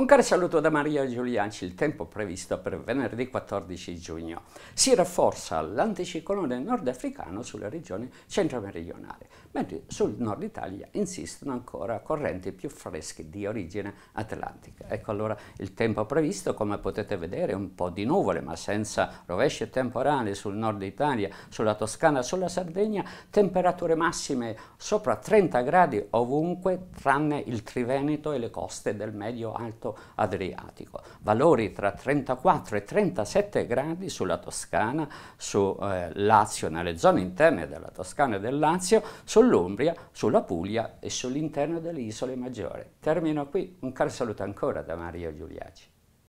Un caro saluto da Maria Giulianci, il tempo previsto per venerdì 14 giugno. Si rafforza l'anticiclone nordafricano sulle regioni centro-meridionali, mentre sul nord Italia insistono ancora correnti più fresche di origine atlantica. Ecco allora il tempo previsto, come potete vedere, un po' di nuvole, ma senza rovesci temporali sul nord Italia, sulla Toscana, sulla Sardegna, temperature massime sopra 30 gradi ovunque, tranne il Triveneto e le coste del medio-alto strato adriatico, valori tra 34 e 37 gradi sulla Toscana, su eh, Lazio, nelle zone interne della Toscana e del Lazio, sull'Umbria, sulla Puglia e sull'interno delle isole maggiori. Termino qui, un caro saluto ancora da Maria Giuliaci.